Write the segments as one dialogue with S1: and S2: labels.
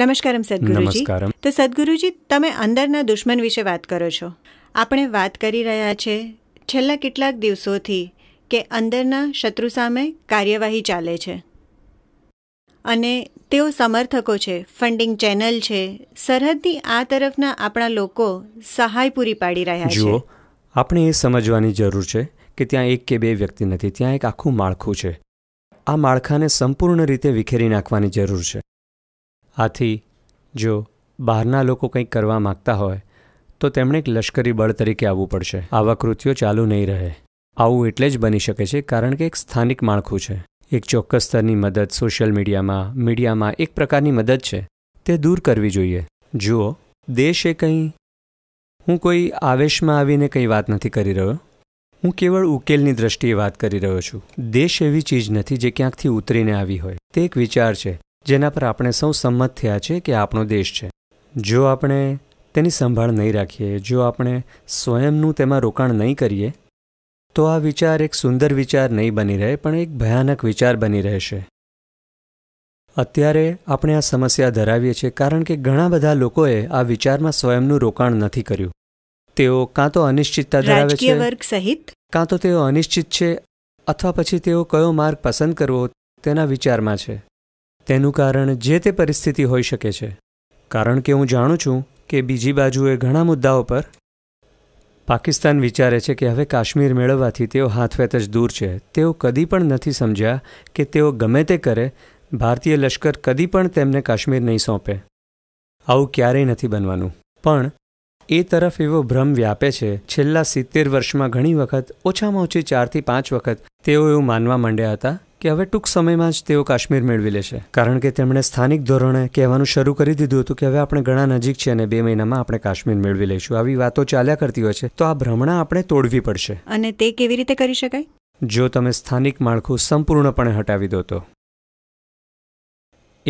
S1: નમસ્કારમ સદગુરુજી તો સદગુરુજી તમે અંદરના દુશ્મન વિશે વાત કરો છો આપણે વાત કરી રહ્યા છે છેલ્લા કેટલાક દિવસોથી કે અંદરના શત્રુ સામે કાર્યવાહી ચાલે છે અને તેઓ સમર્થકો છે ફંડિંગ ચેનલ છે સરહદની આ તરફના આપણા લોકો સહાય પૂરી પાડી રહ્યા છે
S2: આપણે એ સમજવાની જરૂર છે કે ત્યાં એક કે બે વ્યક્તિ નથી ત્યાં એક આખું માળખું છે આ માળખાને સંપૂર્ણ રીતે વિખેરી નાખવાની જરૂર છે આથી જો બહારના લોકો કંઈક કરવા માગતા હોય તો તેમણે એક લશ્કરી બળ તરીકે આવવું પડશે આવા કૃત્યો ચાલુ નહીં રહે આવું એટલે જ બની શકે છે કારણ કે એક સ્થાનિક માળખું છે એક ચોક્કસ સ્તરની મદદ સોશિયલ મીડિયામાં મીડિયામાં એક પ્રકારની મદદ છે તે દૂર કરવી જોઈએ જુઓ દેશ એ કંઈ હું કોઈ આવેશમાં આવીને કંઈ વાત નથી કરી રહ્યો હું કેવળ ઉકેલની દ્રષ્ટિએ વાત કરી રહ્યો છું દેશ એવી ચીજ નથી જે ક્યાંકથી ઉતરીને આવી હોય તે એક વિચાર છે જેના પર આપણે સૌ સંમત થયા છે કે આપણો દેશ છે જો આપણે તેની સંભાળ નહીં રાખીએ જો આપણે સ્વયંનું તેમાં રોકાણ નહીં કરીએ તો આ વિચાર એક સુંદર વિચાર નહીં બની રહે પણ એક ભયાનક વિચાર બની રહેશે અત્યારે આપણે આ સમસ્યા ધરાવીએ છીએ કારણ કે ઘણા બધા લોકોએ આ વિચારમાં સ્વયંનું રોકાણ નથી કર્યું તેઓ કાં તો અનિશ્ચિતતા ધરાવે છે વર્ગ સહિત કાં તો તેઓ અનિશ્ચિત છે અથવા પછી તેઓ કયો માર્ગ પસંદ કરવો તેના વિચારમાં છે તેનું કારણ જે તે પરિસ્થિતિ હોઈ શકે છે કારણ કે હું જાણું છું કે બીજી બાજુએ ઘણા મુદ્દાઓ પર પાકિસ્તાન વિચારે છે કે હવે કાશ્મીર મેળવવાથી તેઓ હાથવેત જ દૂર છે તેઓ કદી પણ નથી સમજ્યા કે તેઓ ગમે તે કરે ભારતીય લશ્કર કદી પણ તેમને કાશ્મીર નહીં સોંપે આવું ક્યારેય નથી બનવાનું પણ એ તરફ એવો ભ્રમ વ્યાપે છે છેલ્લા સિત્તેર વર્ષમાં ઘણી વખત ઓછામાં ઓછી ચારથી પાંચ વખત તેઓ એવું માનવા માંડ્યા હતા કે હવે ટૂંક સમયમાં જ તેઓ કાશ્મીર મેળવી લેશે કારણ કે તેમણે સ્થાનિક ધોરણે કહેવાનું શરૂ કરી દીધું હતું કે હવે આપણે ઘણા નજીક છે અને બે મહિનામાં આપણે કાશ્મીર મેળવી લઈશું આવી વાતો ચાલ્યા કરતી હોય છે તો આ ભ્રમણા આપણે તોડવી પડશે
S1: અને તે કેવી રીતે કરી શકાય
S2: જો તમે સ્થાનિક માળખું સંપૂર્ણપણે હટાવી દો તો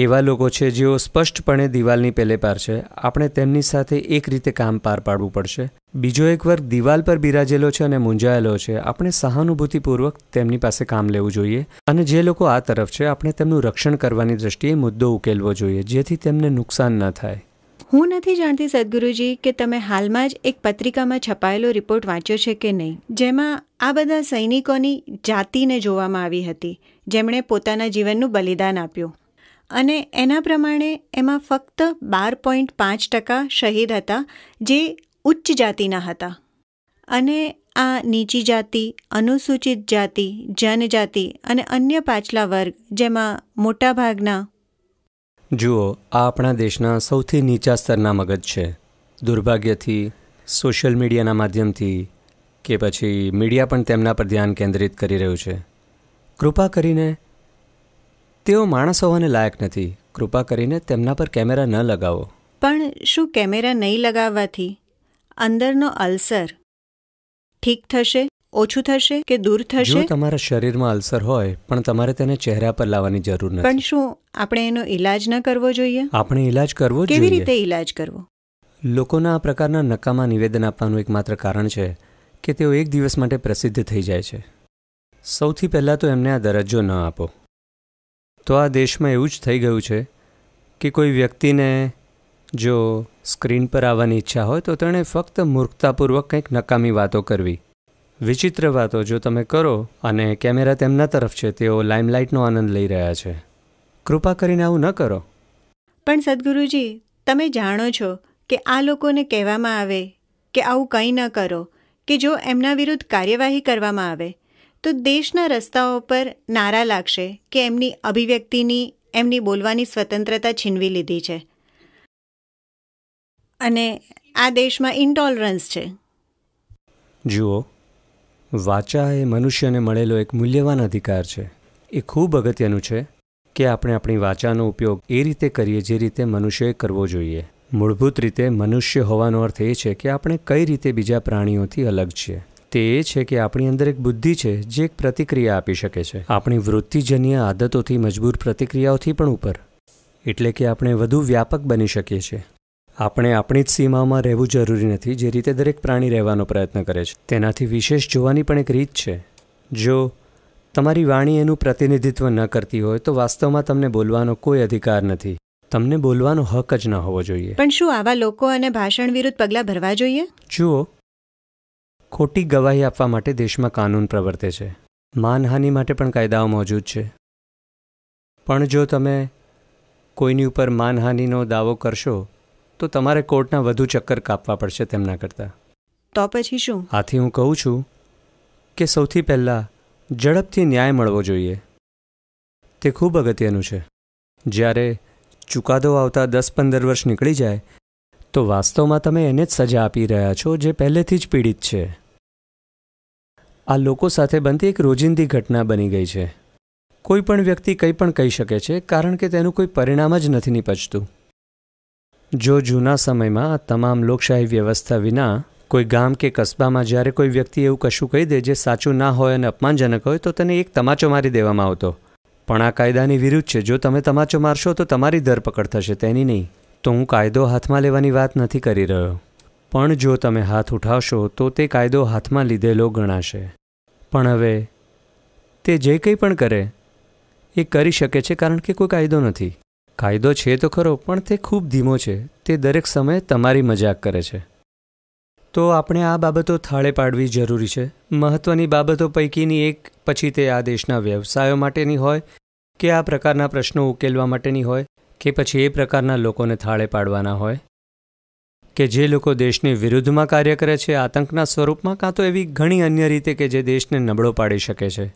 S2: એવા લોકો છે જેઓ સ્પષ્ટપણે દિવાલની પેલે પાર છે આપણે તેમની સાથે એક રીતે કામ પાર પાડવું પડશે બીજો એક વર્ગ દિવાલ પર બિરાજેલો છે અને મૂંઝાયેલો છે આપણે સહાનુભૂતિપૂર્વક તેમની પાસે કામ લેવું જોઈએ અને જે લોકો આ તરફ છે આપણે તેમનું રક્ષણ કરવાની દ્રષ્ટિએ મુદ્દો ઉકેલવો જોઈએ જેથી તેમને નુકસાન ન થાય
S1: હું નથી જાણતી સદગુરુજી કે તમે હાલમાં જ એક પત્રિકામાં છપાયેલો રિપોર્ટ વાંચ્યો છે કે નહીં જેમાં આ બધા સૈનિકોની જાતિને જોવામાં આવી હતી જેમણે પોતાના જીવનનું બલિદાન આપ્યું અને એના પ્રમાણે એમાં ફક્ત બાર પોઈન્ટ પાંચ ટકા શહીદ હતા જે ઉચ્ચ જાતિના હતા અને આ નીચી જાતિ અનુસૂચિત જાતિ જનજાતિ અને અન્ય પાછલા વર્ગ જેમાં મોટાભાગના
S2: જુઓ આ આપણા દેશના સૌથી નીચા સ્તરના મગજ છે દુર્ભાગ્યથી સોશિયલ મીડિયાના માધ્યમથી કે પછી મીડિયા પણ તેમના પર ધ્યાન કેન્દ્રિત કરી રહ્યું છે કૃપા કરીને તેઓ માણસ હોવાને લાયક નથી કૃપા કરીને તેમના પર કેમેરા ન લગાવો
S1: પણ શું કેમેરા નહીં લગાવવાથી અંદરનો અલ્સર ઠીક થશે ઓછું થશે કે દૂર થશે
S2: તમારા શરીરમાં અલ્સર હોય પણ તમારે તેને ચહેરા પર લાવવાની જરૂર નથી પણ
S1: શું આપણે એનો ઈલાજ ન કરવો જોઈએ
S2: આપણે ઈલાજ કરવો જોઈએ કેવી રીતે ઈલાજ કરવો લોકોના આ પ્રકારના નકામા નિવેદન આપવાનું એકમાત્ર કારણ છે કે તેઓ એક દિવસ માટે પ્રસિદ્ધ થઈ જાય છે સૌથી પહેલાં તો એમને આ દરજ્જો ન આપો તો આ દેશમાં એવું જ થઈ ગયું છે કે કોઈ વ્યક્તિને જો સ્ક્રીન પર આવવાની ઈચ્છા હોય તો તેણે ફક્ત મૂર્ખતાપૂર્વક કંઈક નકામી વાતો કરવી વિચિત્ર વાતો જો તમે કરો અને કેમેરા તેમના તરફ છે તેઓ લાઇમલાઇટનો આનંદ લઈ રહ્યા છે કૃપા કરીને આવું ન કરો
S1: પણ સદગુરુજી તમે જાણો છો કે આ લોકોને કહેવામાં આવે કે આવું કંઈ ન કરો કે જો એમના વિરુદ્ધ કાર્યવાહી કરવામાં આવે તો દેશના રસ્તાઓ પર નારા લાગશે કે એમની અભિવ્યક્તિની એમની બોલવાની સ્વતંત્રતા છીનવી લીધી છે અને આ દેશમાં ઇન્ટોલરન્સ છે
S2: જુઓ વાચા એ મનુષ્યને મળેલો એક મૂલ્યવાન અધિકાર છે એ ખૂબ અગત્યનું છે કે આપણે આપણી વાચાનો ઉપયોગ એ રીતે કરીએ જે રીતે મનુષ્યએ કરવો જોઈએ મૂળભૂત રીતે મનુષ્ય હોવાનો અર્થ એ છે કે આપણે કઈ રીતે બીજા પ્રાણીઓથી અલગ છીએ તે એ છે કે આપણી અંદર એક બુદ્ધિ છે જે એક પ્રતિક્રિયા આપી શકે છે આપણી વૃત્તિજન્ય આદતોથી મજબૂર પ્રતિક્રિયાઓથી પણ ઉપર એટલે કે આપણે વધુ વ્યાપક બની શકીએ છીએ આપણે આપણી જ સીમામાં રહેવું જરૂરી નથી જે રીતે દરેક પ્રાણી રહેવાનો પ્રયત્ન કરે છે તેનાથી વિશેષ જોવાની પણ એક રીત છે જો તમારી વાણી એનું પ્રતિનિધિત્વ ન કરતી હોય તો વાસ્તવમાં તમને બોલવાનો કોઈ અધિકાર નથી તમને બોલવાનો હક જ ન હોવો જોઈએ
S1: પણ શું આવા લોકો અને ભાષણ વિરુદ્ધ પગલાં ભરવા જોઈએ
S2: જુઓ ખોટી ગવાહી આપવા માટે દેશમાં કાનૂન પ્રવર્તે છે માનહાનિ માટે પણ કાયદાઓ મોજૂદ છે પણ જો તમે કોઈની ઉપર માનહાનિનો દાવો કરશો તો તમારે કોર્ટના વધુ ચક્કર કાપવા પડશે તેમના કરતાં
S1: તો પછી શું
S2: આથી હું કહું છું કે સૌથી પહેલાં ઝડપથી ન્યાય મળવો જોઈએ તે ખૂબ અગત્યનું છે જ્યારે ચુકાદો આવતા દસ પંદર વર્ષ નીકળી જાય તો વાસ્તવમાં તમે એને જ સજા આપી રહ્યા છો જે પહેલેથી જ પીડિત છે આ લોકો સાથે બનતી એક રોજિંદી ઘટના બની ગઈ છે કોઈ પણ વ્યક્તિ કંઈ પણ કહી શકે છે કારણ કે તેનું કોઈ પરિણામ જ નથી નીપજતું જો જૂના સમયમાં તમામ લોકશાહી વ્યવસ્થા વિના કોઈ ગામ કે કસ્બામાં જ્યારે કોઈ વ્યક્તિ એવું કશું કહી દે જે સાચું ના હોય અને અપમાનજનક હોય તો તેને એક તમાચો મારી દેવામાં આવતો પણ આ કાયદાની વિરુદ્ધ છે જો તમે તમાચો મારશો તો તમારી ધરપકડ થશે તેની નહીં તો હું કાયદો હાથમાં લેવાની વાત નથી કરી રહ્યો પણ જો તમે હાથ ઉઠાવશો તો તે કાયદો હાથમાં લીધેલો ગણાશે પણ હવે તે જે કંઈ પણ કરે એ કરી શકે છે કારણ કે કોઈ કાયદો નથી કાયદો છે તો ખરો પણ તે ખૂબ ધીમો છે તે દરેક સમયે તમારી મજાક કરે છે તો આપણે આ બાબતો થાળે પાડવી જરૂરી છે મહત્ત્વની બાબતો પૈકીની એક પછી તે આ દેશના વ્યવસાયો માટેની હોય કે આ પ્રકારના પ્રશ્નો ઉકેલવા માટેની હોય કે પછી એ પ્રકારના લોકોને થાળે પાડવાના હોય કે જે લોકો દેશની વિરુદ્ધમાં કાર્ય કરે છે આતંકના સ્વરૂપમાં કાં તો એવી ઘણી અન્ય રીતે કે જે દેશને નબળો પાડી શકે છે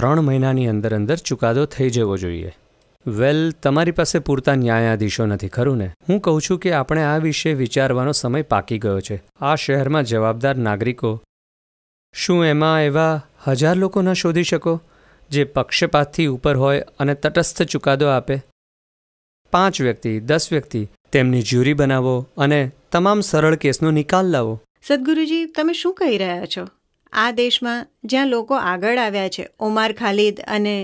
S2: ત્રણ મહિનાની અંદર અંદર ચુકાદો થઈ જવો જોઈએ વેલ તમારી પાસે પૂરતા ન્યાયાધીશો નથી ખરું ને હું કહું છું કે આપણે આ વિશે વિચારવાનો સમય પાકી ગયો છે આ શહેરમાં જવાબદાર નાગરિકો શું એમાં એવા હજાર લોકો ન શોધી શકો જે પક્ષપાતથી ઉપર હોય અને તટસ્થ ચુકાદો આપે પાંચ વ્યક્તિ દસ વ્યક્તિ તેમની જ્યુરી બનાવો અને તમામ સરળ કેસનો નિકાલ લાવો
S1: સદગુરુજી તમે શું કહી રહ્યા છો આ દેશમાં જ્યાં લોકો આગળ આવ્યા છે ઓમાર ખાલિદ અને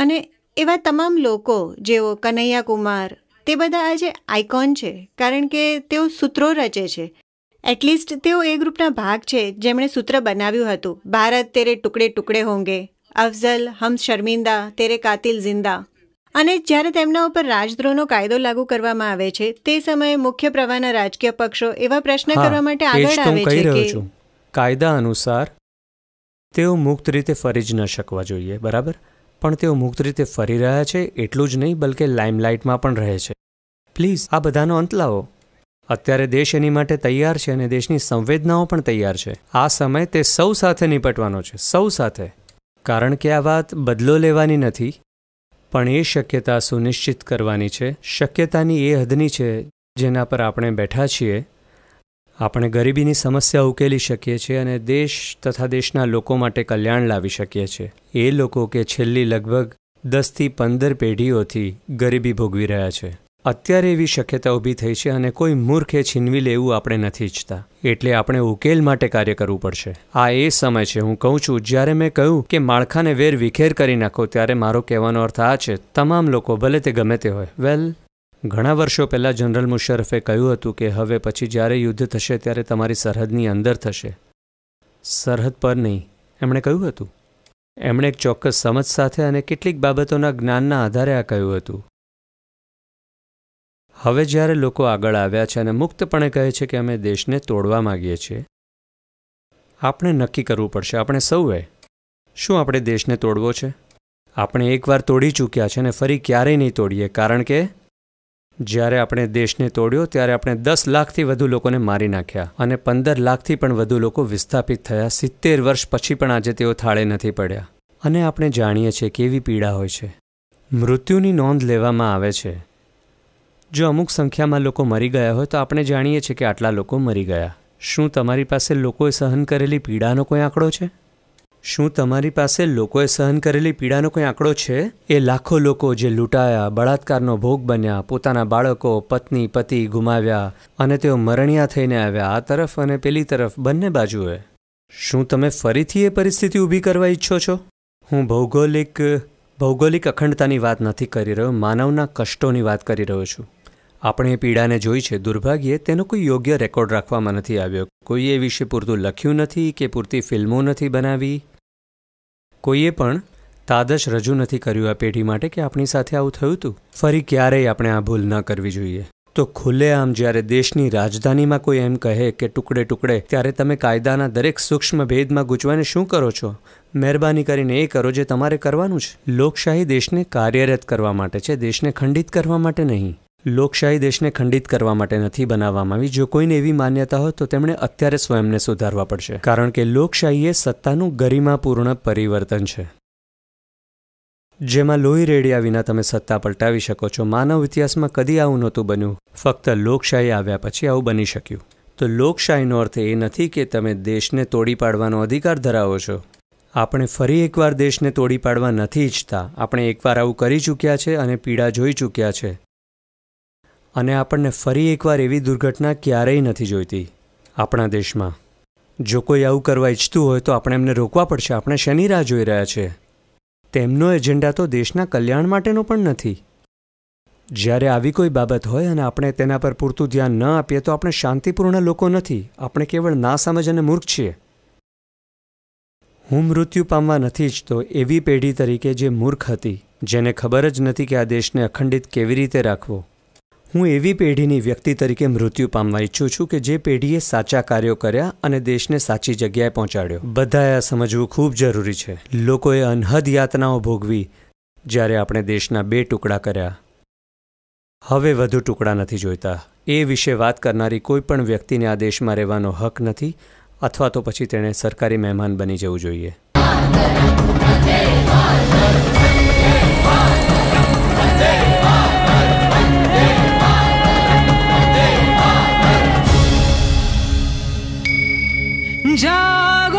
S1: અને એવા તમામ લોકો જેઓ કનૈયા કુમાર તે બધા આજે આઇકોન છે કારણ કે તેઓ સૂત્રો રચે છે એટલીસ્ટ તેઓ એ ગ્રુપના ભાગ છે જેમણે સૂત્ર બનાવ્યું હતું ભારત તેરે ટુકડે ટુકડે હોંગે અફઝલ હમ શર્મિંદા તેરે કાતિલ જિંદા અને જ્યારે તેમના ઉપર રાજદ્રોહનો કાયદો લાગુ કરવામાં આવે છે તે સમયે મુખ્ય પ્રવાહના રાજકીય પક્ષો એવા પ્રશ્ન કરવા માટે આગળ આવે છે કે
S2: કાયદા અનુસાર તેઓ મુક્ત રીતે ફરી જ ન શકવા જોઈએ બરાબર પણ તેઓ મુક્ત રીતે ફરી રહ્યા છે એટલું જ નહીં બલકે લાઇમલાઇટમાં પણ રહે છે પ્લીઝ આ બધાનો અંત લાવો અત્યારે દેશ એની માટે તૈયાર છે અને દેશની સંવેદનાઓ પણ તૈયાર છે આ સમય તે સૌ સાથે નિપટવાનો છે સૌ સાથે કારણ કે આ વાત બદલો લેવાની નથી પણ એ શક્યતા સુનિશ્ચિત કરવાની છે શક્યતાની એ હદની છે જેના પર આપણે બેઠા છીએ આપણે ગરીબીની સમસ્યા ઉકેલી શકીએ છીએ અને દેશ તથા દેશના લોકો માટે કલ્યાણ લાવી શકીએ છીએ એ લોકો કે છેલ્લી લગભગ દસથી પંદર પેઢીઓથી ગરીબી ભોગવી રહ્યા છે અત્યારે એવી શક્યતા ઊભી થઈ છે અને કોઈ મૂર્ખે છીનવી લેવું આપણે નથી ઈચ્છતા એટલે આપણે ઉકેલ માટે કાર્ય કરવું પડશે આ એ સમય છે હું કહું છું જ્યારે મેં કહ્યું કે માળખાને વેર વિખેર કરી નાખો ત્યારે મારો કહેવાનો અર્થ આ છે તમામ લોકો ભલે તે ગમે તે હોય વેલ ઘણા વર્ષો પહેલાં જનરલ મુશરફે કહ્યું હતું કે હવે પછી જ્યારે યુદ્ધ થશે ત્યારે તમારી સરહદની અંદર થશે સરહદ પર નહીં એમણે કહ્યું હતું એમણે એક ચોક્કસ સમજ સાથે અને કેટલીક બાબતોના જ્ઞાનના આધારે આ કહ્યું હતું હવે જ્યારે લોકો આગળ આવ્યા છે અને મુક્તપણે કહે છે કે અમે દેશને તોડવા માગીએ છીએ આપણે નક્કી કરવું પડશે આપણે સૌએ શું આપણે દેશને તોડવો છે આપણે એકવાર તોડી ચૂક્યા છે અને ફરી ક્યારેય નહીં તોડીએ કારણ કે જ્યારે આપણે દેશને તોડ્યો ત્યારે આપણે દસ લાખથી વધુ લોકોને મારી નાખ્યા અને પંદર લાખથી પણ વધુ લોકો વિસ્થાપિત થયા સિત્તેર વર્ષ પછી પણ આજે તેઓ થાળે નથી પડ્યા અને આપણે જાણીએ છીએ કેવી પીડા હોય છે મૃત્યુની નોંધ લેવામાં આવે છે જો અમુક સંખ્યામાં લોકો મરી ગયા હોય તો આપણે જાણીએ છીએ કે આટલા લોકો મરી ગયા શું તમારી પાસે લોકોએ સહન કરેલી પીડાનો કોઈ આંકડો છે શું તમારી પાસે લોકોએ સહન કરેલી પીડાનો કોઈ આંકડો છે એ લાખો લોકો જે લૂંટાયા બળાત્કારનો ભોગ બન્યા પોતાના બાળકો પત્ની પતિ ગુમાવ્યા અને તેઓ મરણિયા થઈને આવ્યા આ તરફ અને પેલી તરફ બંને બાજુએ શું તમે ફરીથી એ પરિસ્થિતિ ઊભી કરવા ઈચ્છો છો હું ભૌગોલિક ભૌગોલિક અખંડતાની વાત નથી કરી રહ્યો માનવના કષ્ટોની વાત કરી રહ્યો છું આપણે એ પીડાને જોઈ છે દુર્ભાગ્યે તેનો કોઈ યોગ્ય રેકોર્ડ રાખવામાં નથી આવ્યો કોઈ એ વિશે પૂરતું લખ્યું નથી કે પૂરતી ફિલ્મો નથી બનાવી કોઈએ પણ તાદશ રજૂ નથી કર્યું આ પેઢી માટે કે આપણી સાથે આવું થયું હતું ફરી ક્યારેય આપણે આ ભૂલ ન કરવી જોઈએ તો ખુલ્લેઆમ જ્યારે દેશની રાજધાનીમાં કોઈ એમ કહે કે ટુકડે ટુકડે ત્યારે તમે કાયદાના દરેક સૂક્ષ્મ ભેદમાં ગૂંચવાને શું કરો છો મહેરબાની કરીને એ કરો જે તમારે કરવાનું છે લોકશાહી દેશને કાર્યરત કરવા માટે છે દેશને ખંડિત કરવા માટે નહીં લોકશાહી દેશને ખંડિત કરવા માટે નથી બનાવવામાં આવી જો કોઈને એવી માન્યતા હોય તો તેમણે અત્યારે સ્વયંને સુધારવા પડશે કારણ કે લોકશાહી એ સત્તાનું ગરિમાપૂર્ણ પરિવર્તન છે જેમાં લોહી રેડ્યા વિના તમે સત્તા પલટાવી શકો છો માનવ ઇતિહાસમાં કદી આવું નહોતું બન્યું ફક્ત લોકશાહી આવ્યા પછી આવું બની શક્યું તો લોકશાહીનો અર્થ એ નથી કે તમે દેશને તોડી પાડવાનો અધિકાર ધરાવો છો આપણે ફરી એકવાર દેશને તોડી પાડવા નથી ઈચ્છતા આપણે એકવાર આવું કરી ચૂક્યા છે અને પીડા જોઈ ચૂક્યા છે અને આપણને ફરી એકવાર એવી દુર્ઘટના ક્યારેય નથી જોઈતી આપણા દેશમાં જો કોઈ આવું કરવા ઈચ્છતું હોય તો આપણે એમને રોકવા પડશે આપણે શેની રાહ જોઈ રહ્યા છે તેમનો એજન્ડા તો દેશના કલ્યાણ માટેનો પણ નથી જ્યારે આવી કોઈ બાબત હોય અને આપણે તેના પર પૂરતું ધ્યાન ન આપીએ તો આપણે શાંતિપૂર્ણ લોકો નથી આપણે કેવળ નાસમજ અને મૂર્ખ છીએ હું મૃત્યુ પામવા નથી ઈચ્છતો એવી પેઢી તરીકે જે મૂર્ખ હતી જેને ખબર જ નથી કે આ દેશને અખંડિત કેવી રીતે રાખવો હું એવી પેઢીની વ્યક્તિ તરીકે મૃત્યુ પામવા ઈચ્છું છું કે જે પેઢીએ સાચા કાર્યો કર્યા અને દેશને સાચી જગ્યાએ પહોંચાડ્યો બધાએ આ સમજવું ખૂબ જરૂરી છે લોકોએ અનહદ યાતનાઓ ભોગવી જ્યારે આપણે દેશના બે ટુકડા કર્યા હવે વધુ ટુકડા નથી જોઈતા એ વિશે વાત કરનારી કોઈ પણ વ્યક્તિને આ દેશમાં રહેવાનો હક નથી અથવા તો પછી તેણે સરકારી મહેમાન બની જવું જોઈએ
S1: જાગો